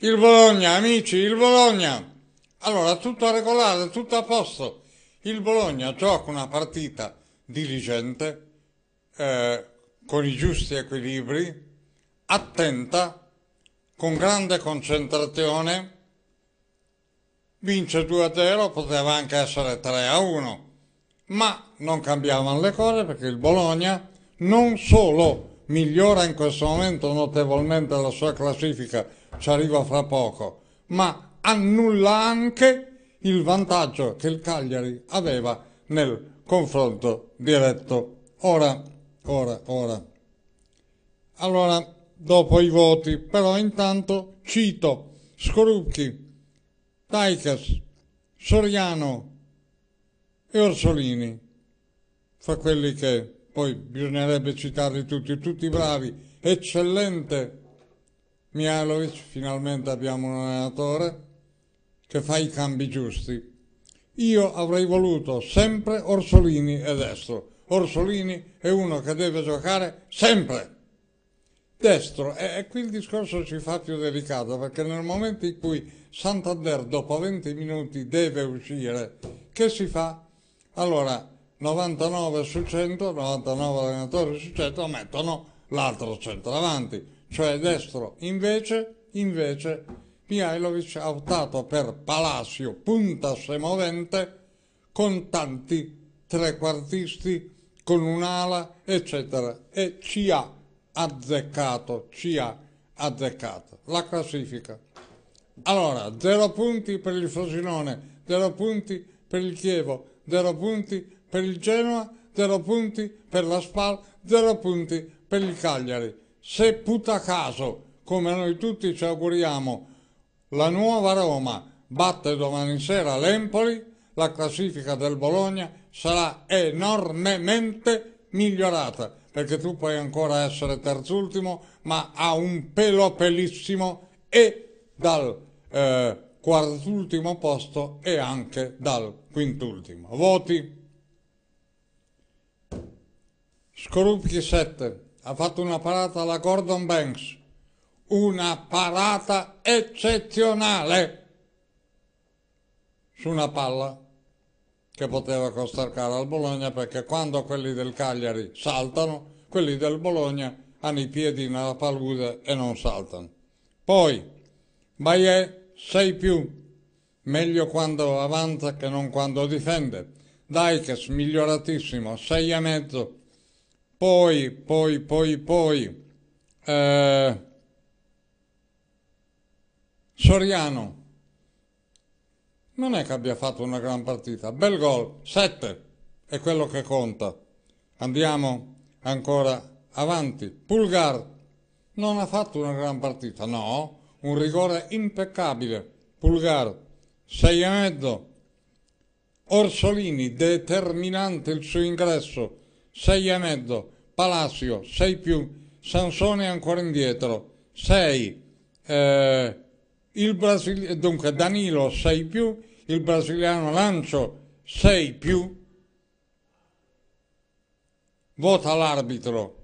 Il Bologna, amici, il Bologna. Allora, tutto regolare, tutto a posto. Il Bologna gioca una partita diligente, eh, con i giusti equilibri, attenta, con grande concentrazione. Vince 2-0, poteva anche essere 3-1, ma non cambiavano le cose perché il Bologna non solo migliora in questo momento notevolmente la sua classifica ci arriva fra poco, ma annulla anche il vantaggio che il Cagliari aveva nel confronto diretto. Ora, ora, ora. Allora, dopo i voti, però intanto cito Scorucchi, Taikas, Soriano e Orsolini, fra quelli che poi bisognerebbe citarli tutti, tutti bravi, eccellente Mialovic, finalmente abbiamo un allenatore che fa i cambi giusti. Io avrei voluto sempre Orsolini e destro. Orsolini è uno che deve giocare sempre destro e, qui il discorso si fa più delicato perché nel momento in cui Santander dopo 20 minuti deve uscire, che si fa? Allora 99 su 100, 99 allenatori su 100 mettono l'altro centravanti cioè destro. Invece, invece Mihailovic ha optato per Palacio, punta semovente, con tanti trequartisti, con un'ala, eccetera. E ci ha azzeccato, ci ha azzeccato la classifica. Allora, 0 punti per il Frosinone, 0 punti per il Chievo, 0 punti per il Genoa, 0 punti per la Spal, 0 punti per il Cagliari. Se puta caso, come noi tutti ci auguriamo, la nuova Roma batte domani sera l'Empoli, la classifica del Bologna sarà enormemente migliorata, perché tu puoi ancora essere terzultimo, ma a un pelo pelissimo e dal eh, quartultimo posto e anche dal quintultimo. Voti. Scorupchi 7 ha fatto una parata alla Gordon Banks, una parata eccezionale su una palla che poteva costare cara al Bologna perché quando quelli del Cagliari saltano, quelli del Bologna hanno i piedi nella palude e non saltano. Poi, Baie 6 più, meglio quando avanza che non quando difende. Dykes miglioratissimo, 6 e mezzo. Poi, poi, poi, poi, eh, Soriano. Non è che abbia fatto una gran partita. Bel gol, 7 è quello che conta. Andiamo ancora avanti. Pulgar non ha fatto una gran partita, no, un rigore impeccabile. Pulgar, 6 e mezzo. Orsolini, determinante il suo ingresso, 6 e mezzo, Palacio 6 più, Sansone ancora indietro 6, eh, il Brasili- dunque Danilo 6 più, il brasiliano Lancio 6 più, vota l'arbitro,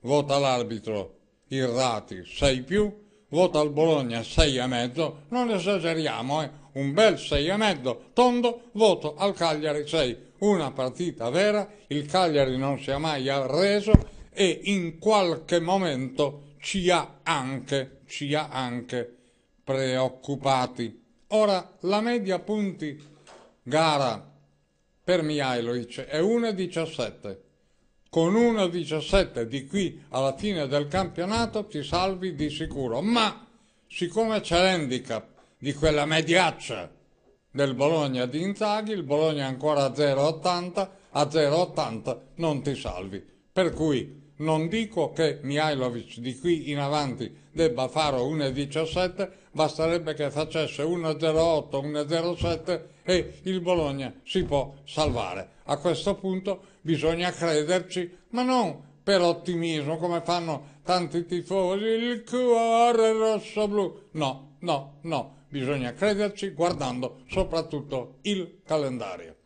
vota l'arbitro il Rati 6 più, vota il Bologna 6 e mezzo, non esageriamo, eh un bel 6,5 tondo, voto al Cagliari 6. Una partita vera, il Cagliari non si è mai arreso e in qualche momento ci ha anche, ci ha anche preoccupati. Ora, la media punti gara per Mihailovic è 1,17. Con 1,17 di qui alla fine del campionato ti salvi di sicuro, ma siccome c'è l'handicap di quella mediaccia del Bologna di Inzaghi, il Bologna ancora a 0,80, a 0,80 non ti salvi. Per cui non dico che Mihailovic di qui in avanti debba fare 1,17, basterebbe che facesse 1,08, 1,07 e il Bologna si può salvare. A questo punto bisogna crederci, ma non per ottimismo come fanno tanti tifosi, il cuore rosso-blu. No, no, no bisogna crederci guardando soprattutto il calendario.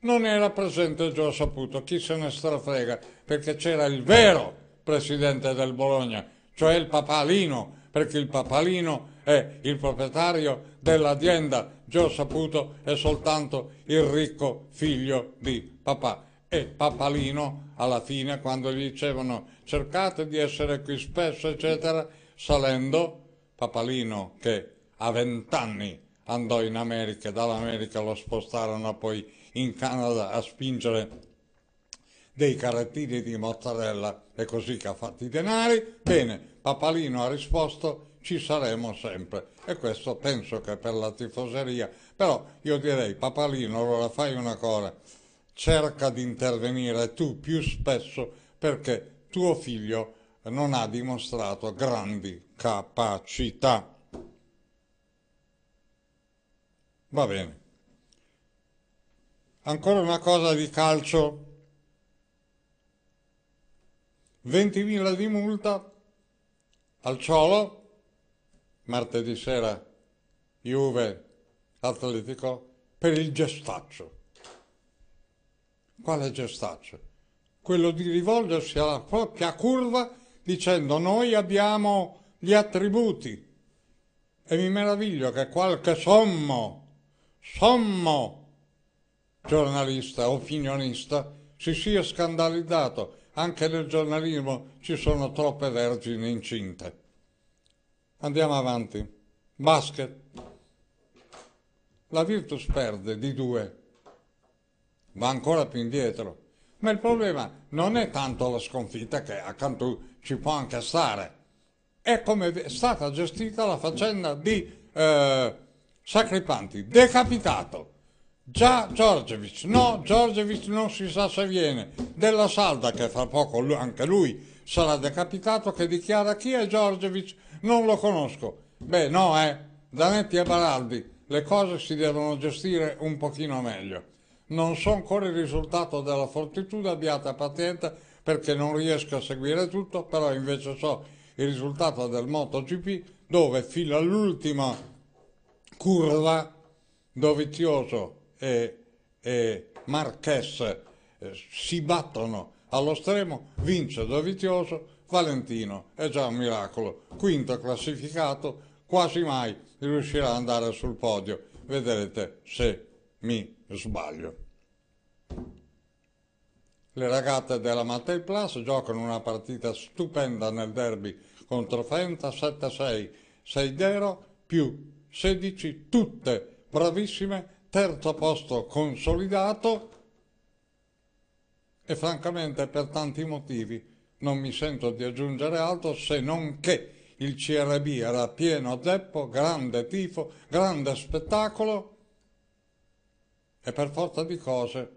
Non era presente Gio Saputo, chi se ne strafrega, perché c'era il vero presidente del Bologna, cioè il papalino, perché il papalino è il proprietario dell'azienda Gio Saputo è soltanto il ricco figlio di papà. E papalino, alla fine, quando gli dicevano cercate di essere qui spesso, eccetera, salendo, papalino che a vent'anni andò in America, dall'America lo spostarono poi in Canada a spingere dei carrettini di mozzarella, e così che ha fatto i denari. Bene, Papalino ha risposto ci saremo sempre e questo penso che per la tifoseria, però io direi Papalino allora fai una cosa, cerca di intervenire tu più spesso perché tuo figlio non ha dimostrato grandi capacità. Va bene. Ancora una cosa di calcio. 20.000 di multa al Ciolo, martedì sera Juve Atletico, per il gestaccio. Quale gestaccio? Quello di rivolgersi alla propria curva dicendo noi abbiamo gli attributi. E mi meraviglio che qualche sommo sommo giornalista, opinionista, si sia scandalizzato. Anche nel giornalismo ci sono troppe vergini incinte. Andiamo avanti. Basket. La Virtus perde di due, va ancora più indietro. Ma il problema non è tanto la sconfitta che accanto ci può anche stare, è come è stata gestita la faccenda di eh, Sacripanti, decapitato. Già Giorgevic, no, Giorgevic non si sa se viene. Della Salda, che fra poco lui, anche lui sarà decapitato, che dichiara chi è Giorgevic, non lo conosco. Beh, no, eh, Danetti e Baraldi, le cose si devono gestire un pochino meglio. Non so ancora il risultato della fortitudo, abbiate pazienza perché non riesco a seguire tutto, però invece so il risultato del MotoGP dove fino all'ultimo curva Dovizioso e, e Marques eh, si battono allo stremo, vince Dovizioso, Valentino è già un miracolo, quinto classificato, quasi mai riuscirà ad andare sul podio, vedrete se mi sbaglio. Le ragazze della Mattei Plus giocano una partita stupenda nel derby contro Fenta 7-6, 6-0 più 16 tutte bravissime, terzo posto consolidato e francamente per tanti motivi non mi sento di aggiungere altro se non che il CRB era pieno zeppo, grande tifo, grande spettacolo e per forza di cose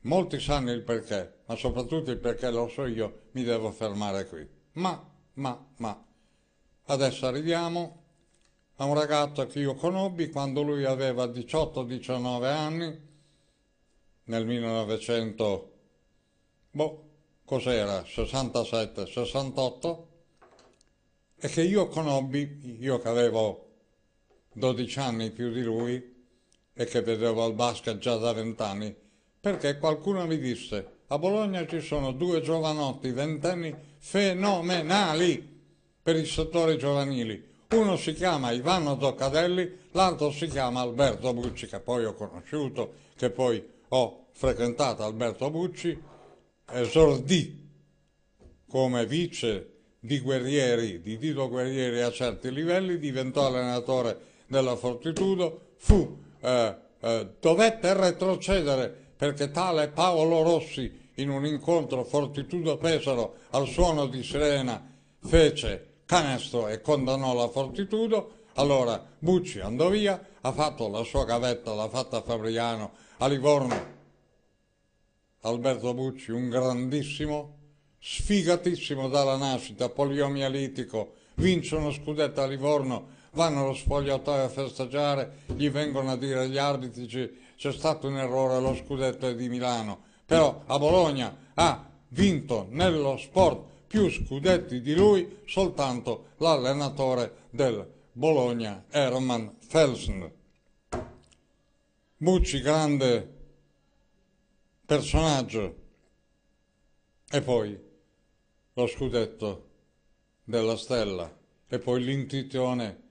molti sanno il perché, ma soprattutto il perché lo so io, mi devo fermare qui. Ma, ma, ma, adesso arriviamo a un ragazzo che io conobbi quando lui aveva 18-19 anni, nel 1900, boh, cos'era, 67-68, e che io conobbi, io che avevo 12 anni più di lui e che vedevo il basket già da 20 anni, perché qualcuno mi disse, a Bologna ci sono due giovanotti ventenni fenomenali per il settore giovanili, uno si chiama Ivano Toccadelli, l'altro si chiama Alberto Bucci, che poi ho conosciuto, che poi ho frequentato Alberto Bucci, esordì come vice di Guerrieri, di Dito Guerrieri a certi livelli, diventò allenatore della Fortitudo, fu, eh, eh, dovette retrocedere perché tale Paolo Rossi in un incontro Fortitudo Pesaro al suono di Sirena fece canestro e condannò la Fortitudo, allora Bucci andò via, ha fatto la sua gavetta, l'ha fatta a Fabriano, a Livorno. Alberto Bucci, un grandissimo, sfigatissimo dalla nascita, poliomielitico, vince uno scudetto a Livorno, vanno allo sfogliatoio a festeggiare, gli vengono a dire agli arbitri c'è stato un errore, lo scudetto è di Milano. Però a Bologna ha vinto nello sport più scudetti di lui soltanto l'allenatore del Bologna Hermann Felsen. Bucci grande personaggio e poi lo scudetto della stella e poi l'intuizione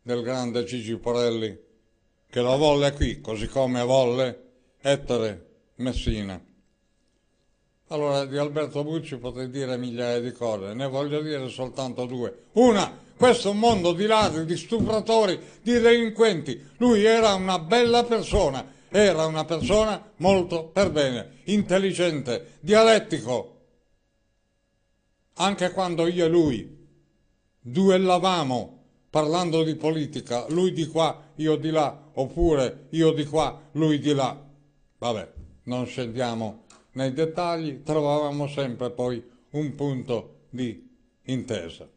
del grande Gigi Porelli che lo volle qui così come volle Ettore Messina. Allora, di Alberto Bucci potrei dire migliaia di cose, ne voglio dire soltanto due. Una, questo è un mondo di ladri, di stupratori, di delinquenti. Lui era una bella persona, era una persona molto per bene, intelligente, dialettico. Anche quando io e lui duellavamo parlando di politica, lui di qua, io di là, oppure io di qua, lui di là. Vabbè, non scendiamo nei dettagli trovavamo sempre poi un punto di intesa.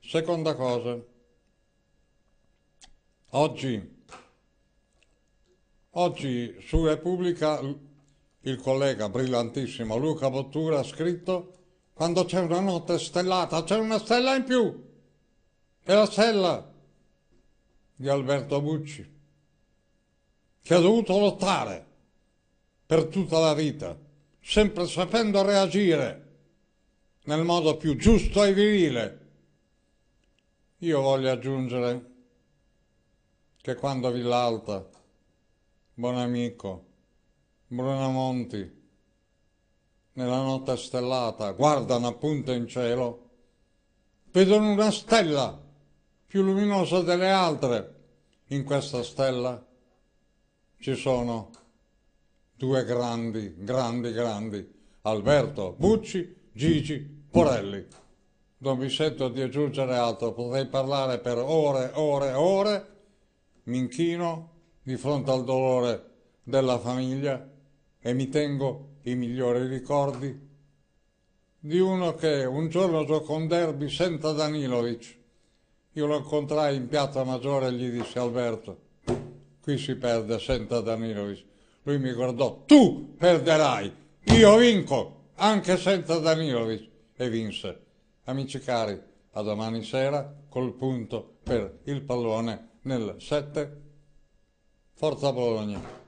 Seconda cosa, oggi, oggi su Repubblica il collega brillantissimo Luca Bottura ha scritto quando c'è una notte stellata c'è una stella in più è la stella di Alberto Bucci che ha dovuto lottare per tutta la vita sempre sapendo reagire nel modo più giusto e virile. Io voglio aggiungere che quando Villalta, buon Bonamico, Brunamonti, nella notte stellata, guardano appunto in cielo, vedono una stella più luminosa delle altre. In questa stella ci sono due grandi, grandi, grandi, Alberto Bucci, Gigi Porelli. Non mi sento di aggiungere altro, potrei parlare per ore, ore, ore, mi inchino di fronte al dolore della famiglia e mi tengo i migliori ricordi di uno che un giorno giocò un derby senza Danilovic. Io lo incontrai in piazza Maggiore e gli dissi Alberto, qui si perde senza Danilovic lui mi guardò, tu perderai, io vinco, anche senza Danilovic. E vinse. Amici cari, a domani sera col punto per il pallone nel 7. Forza Bologna.